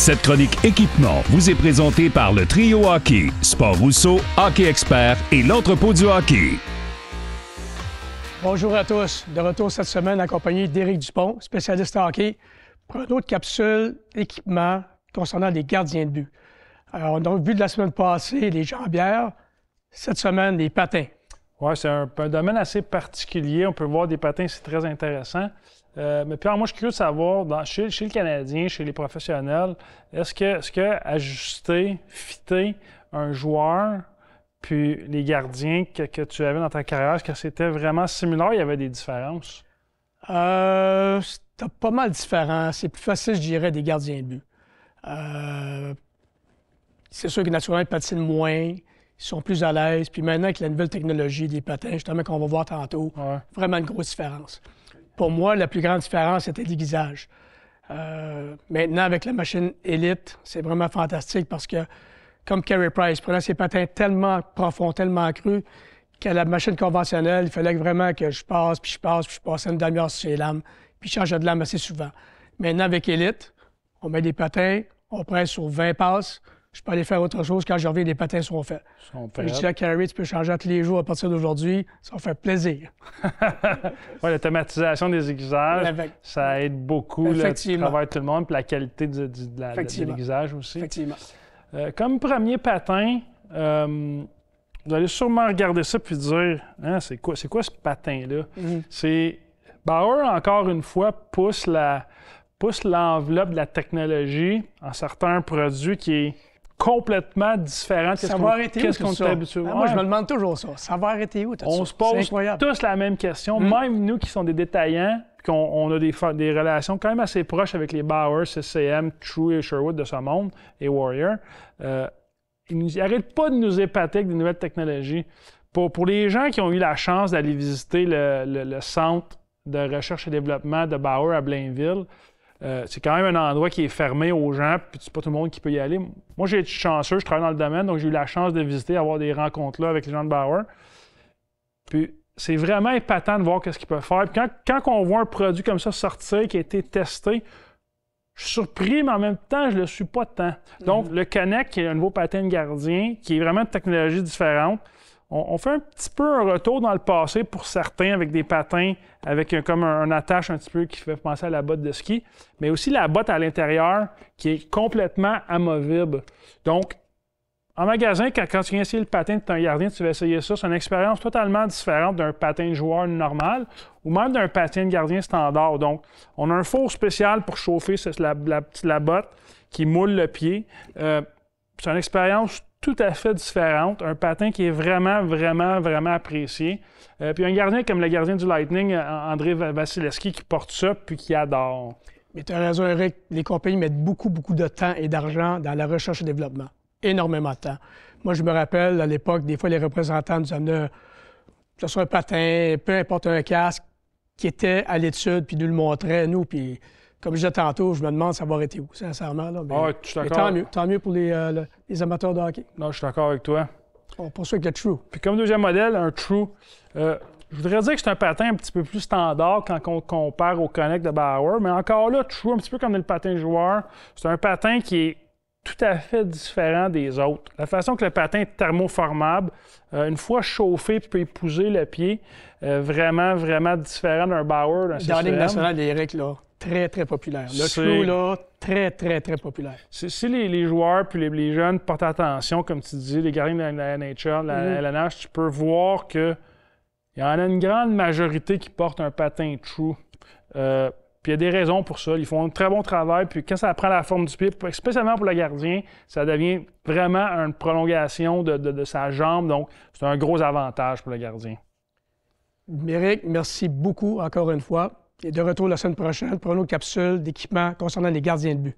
Cette chronique équipement vous est présentée par le Trio Hockey, Sport Rousseau, Hockey Expert et l'entrepôt du hockey. Bonjour à tous. De retour cette semaine accompagné d'Éric Dupont, spécialiste en hockey, pour une autre capsule équipement concernant les gardiens de but. Alors, on a vu de la semaine passée les jambières, cette semaine les patins. Oui, c'est un, domaine assez particulier. On peut voir des patins, c'est très intéressant. Euh, mais Pierre, moi, je suis curieux de savoir, chez, chez, le Canadien, chez les professionnels, est-ce que, ajuster, fitter un joueur, puis les gardiens que, tu avais dans ta carrière, est-ce que c'était vraiment similaire? Il y avait des différences? Euh, c'était pas mal différent. C'est plus facile, je dirais, des gardiens de but. Euh, c'est sûr que naturellement, ils patinent moins. Ils sont plus à l'aise. Puis maintenant, avec la nouvelle technologie des patins, justement, qu'on va voir tantôt, vraiment une grosse différence. Pour moi, la plus grande différence, c'était l'aiguisage. Euh, maintenant, avec la machine Elite, c'est vraiment fantastique parce que, comme Carey Price, prenant ses patins tellement profonds, tellement crus, qu'à la machine conventionnelle, il fallait vraiment que je passe, puis je passe, puis je passe une demi-heure sur les lames, puis je change de lame assez souvent. Maintenant, avec Elite, on met des patins, on presse sur 20 passes, je peux aller faire autre chose quand je reviens, les patins seront faits. Sont fait je dis à Carrie, tu peux changer à tous les jours à partir d'aujourd'hui, ça va faire plaisir. oui, thématisation des aiguisages, ça aide beaucoup là, le tout le monde, puis la qualité de, de, l'aiguisage aussi. Effectivement. Euh, comme premier patin, euh, vous allez sûrement regarder ça puis dire hein, c'est quoi, c'est quoi ce patin-là? Mhm. C'est Bauer, encore une fois, pousse la pousse l'enveloppe de la technologie en certains produits qui est complètement différent de ce qu'on est ah, moi, je me demande toujours ça. Ça va arrêter où? On se pose tous la même question, hmm. même nous qui sommes des détaillants, qu'on a des, des, relations quand même assez proches avec les Bauer, CCM, True et Sherwood de ce monde et Warrior. Euh, ils n'arrêtent pas de nous épater avec des nouvelles technologies. Pour, pour les gens qui ont eu la chance d'aller visiter le, le centre de recherche et développement de Bauer à Blainville, euh, c'est quand même un endroit qui est fermé aux gens, puis c'est pas tout le monde qui peut y aller. Moi, j'ai été chanceux, je travaille dans le domaine, donc j'ai eu la chance de visiter, avoir des rencontres là avec les gens de Bauer. Puis c'est vraiment épatant de voir qu'est-ce qu'ils peuvent faire. Puis quand, on voit un produit comme ça sortir, qui a été testé, je suis surpris, mais en même temps, je le suis pas tant. Donc, mm-hmm. le Connect, qui est un nouveau patent gardien, qui est vraiment une technologie différente, on, fait un petit peu un retour dans le passé pour certains avec des patins, avec un, comme un, attache un petit peu qui fait penser à la botte de ski, mais aussi la botte à l'intérieur qui est complètement amovible. Donc, en magasin, quand, tu viens essayer le patin de ton gardien, tu vas essayer ça. C'est une expérience totalement différente d'un patin de joueur normal ou même d'un patin de gardien standard. Donc, on a un four spécial pour chauffer la, la, botte qui moule le pied. Euh, c'est une expérience tout à fait différente, un patin qui est vraiment, vraiment, vraiment apprécié. Euh, puis un gardien comme le gardien du Lightning, euh, André Vasilevski, qui porte ça puis qui adore. Mais tu as raison, Eric, les compagnies mettent beaucoup, beaucoup de temps et d'argent dans la recherche et développement. Énormément de temps. Moi, je me rappelle, à l'époque, des fois, les représentants nous amenaient, que ce soit un patin, peu importe un casque, qui était à l'étude, puis nous le montraient, nous, puis comme je disais tantôt, je me demande ça va où, sincèrement. tant mieux. pour euh, les, amateurs de hockey. Non, je suis d'accord avec toi. On poursuit avec le True. Puis comme deuxième modèle, un True. Euh, je voudrais dire que c'est un patin un petit peu plus standard quand on compare au Connect de Bauer, mais encore là, True, un petit peu comme le patin joueur, c'est un patin qui est tout à fait différent des autres. La façon que le patin est thermoformable, euh, une fois chauffé, peut épouser le pied, vraiment, vraiment différent d'un Bauer. Dans la Ligue nationale, d'Éric, là, très, très populaire. Le crew, là, très, très, très populaire. Si les, joueurs puis les, jeunes portent attention, comme tu dis, les gardiens de la, nature, la, mm-hmm. la, nage, tu peux voir que il y en a une grande majorité qui porte un patin true. Euh, puis il y a des raisons pour ça. Ils font un très bon travail. Puis quand ça prend la forme du pied, spécialement pour le gardien, ça devient vraiment une prolongation de, de sa jambe. Donc, c'est un gros avantage pour le gardien. Méric, merci beaucoup encore une fois. Et de retour la semaine prochaine pour une capsule d'équipement concernant les gardiens de but.